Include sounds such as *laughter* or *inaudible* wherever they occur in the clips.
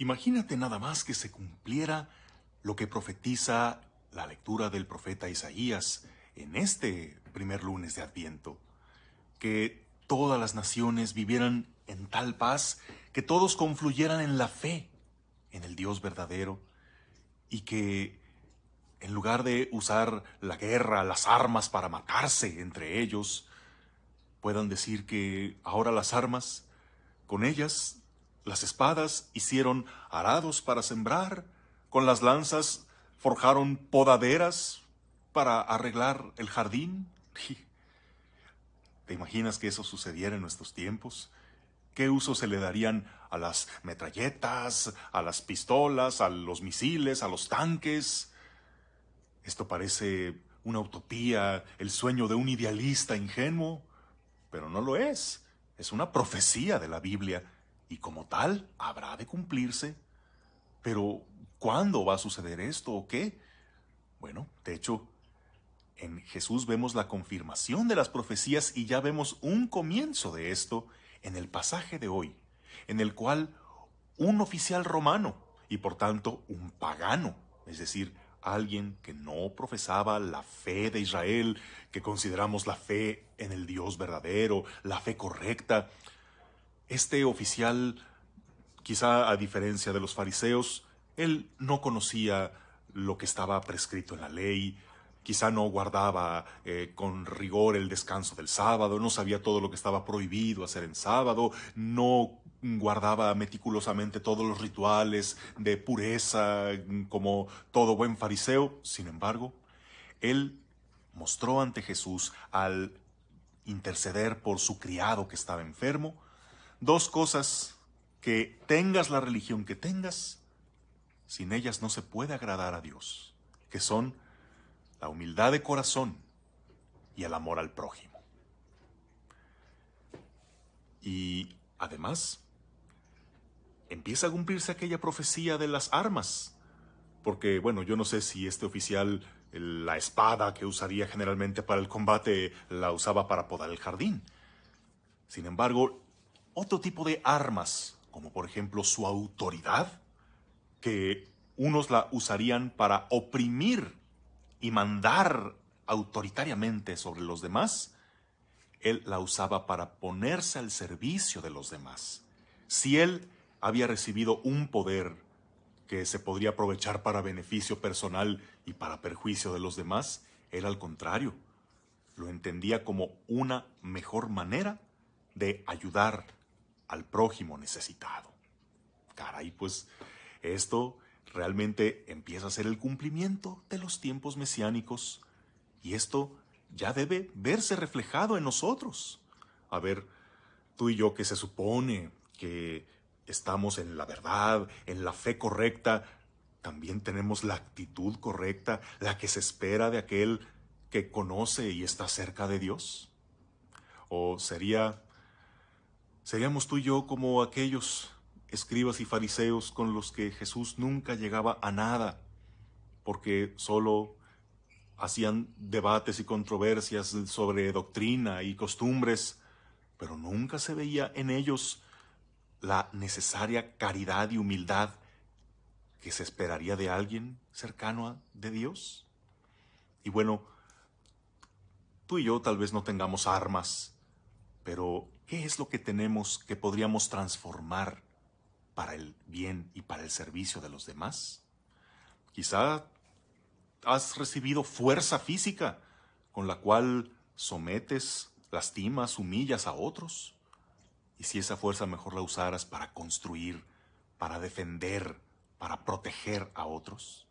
Imagínate nada más que se cumpliera lo que profetiza la lectura del profeta Isaías en este primer lunes de Adviento, que todas las naciones vivieran en tal paz, que todos confluyeran en la fe, en el Dios verdadero, y que en lugar de usar la guerra, las armas para matarse entre ellos, puedan decir que ahora las armas, con ellas las espadas hicieron arados para sembrar, con las lanzas forjaron podaderas para arreglar el jardín. *laughs* ¿Te imaginas que eso sucediera en nuestros tiempos? ¿Qué uso se le darían a las metralletas, a las pistolas, a los misiles, a los tanques? Esto parece una utopía, el sueño de un idealista ingenuo, pero no lo es. Es una profecía de la Biblia y como tal habrá de cumplirse. Pero, ¿cuándo va a suceder esto o qué? Bueno, de hecho, en Jesús vemos la confirmación de las profecías y ya vemos un comienzo de esto en el pasaje de hoy, en el cual un oficial romano y por tanto un pagano, es decir, alguien que no profesaba la fe de Israel, que consideramos la fe en el Dios verdadero, la fe correcta, este oficial, quizá a diferencia de los fariseos, él no conocía lo que estaba prescrito en la ley, quizá no guardaba eh, con rigor el descanso del sábado, no sabía todo lo que estaba prohibido hacer en sábado, no guardaba meticulosamente todos los rituales de pureza como todo buen fariseo. Sin embargo, él mostró ante Jesús al interceder por su criado que estaba enfermo, Dos cosas que tengas la religión que tengas, sin ellas no se puede agradar a Dios, que son la humildad de corazón y el amor al prójimo. Y además, empieza a cumplirse aquella profecía de las armas, porque bueno, yo no sé si este oficial la espada que usaría generalmente para el combate la usaba para podar el jardín. Sin embargo, otro tipo de armas, como por ejemplo su autoridad, que unos la usarían para oprimir y mandar autoritariamente sobre los demás, él la usaba para ponerse al servicio de los demás. Si él había recibido un poder que se podría aprovechar para beneficio personal y para perjuicio de los demás, él al contrario, lo entendía como una mejor manera de ayudar al prójimo necesitado. Caray, pues esto realmente empieza a ser el cumplimiento de los tiempos mesiánicos y esto ya debe verse reflejado en nosotros. A ver, tú y yo que se supone que estamos en la verdad, en la fe correcta, también tenemos la actitud correcta, la que se espera de aquel que conoce y está cerca de Dios. ¿O sería Seríamos tú y yo como aquellos escribas y fariseos con los que Jesús nunca llegaba a nada, porque solo hacían debates y controversias sobre doctrina y costumbres, pero nunca se veía en ellos la necesaria caridad y humildad que se esperaría de alguien cercano a, de Dios. Y bueno, tú y yo tal vez no tengamos armas, pero ¿Qué es lo que tenemos que podríamos transformar para el bien y para el servicio de los demás? Quizá has recibido fuerza física con la cual sometes, lastimas, humillas a otros. Y si esa fuerza mejor la usaras para construir, para defender, para proteger a otros.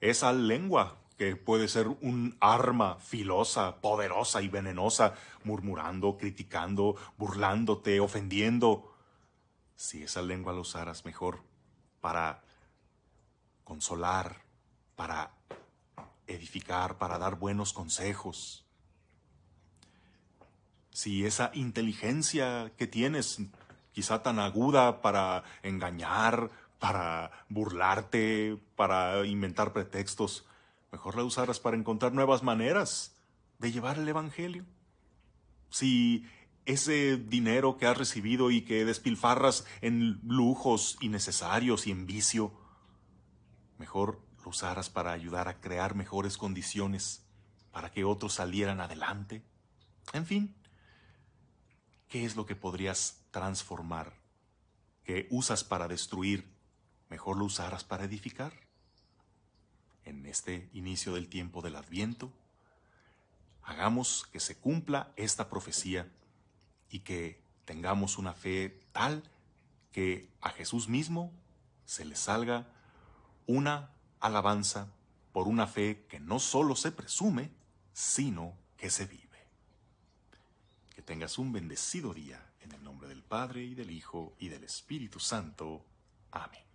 Esa lengua que puede ser un arma filosa, poderosa y venenosa, murmurando, criticando, burlándote, ofendiendo. Si esa lengua la usaras mejor para consolar, para edificar, para dar buenos consejos. Si esa inteligencia que tienes, quizá tan aguda para engañar, para burlarte, para inventar pretextos, Mejor la usaras para encontrar nuevas maneras de llevar el Evangelio. Si ese dinero que has recibido y que despilfarras en lujos innecesarios y en vicio, mejor lo usaras para ayudar a crear mejores condiciones para que otros salieran adelante. En fin, ¿qué es lo que podrías transformar? que usas para destruir, mejor lo usaras para edificar en este inicio del tiempo del Adviento, hagamos que se cumpla esta profecía y que tengamos una fe tal que a Jesús mismo se le salga una alabanza por una fe que no solo se presume, sino que se vive. Que tengas un bendecido día en el nombre del Padre y del Hijo y del Espíritu Santo. Amén.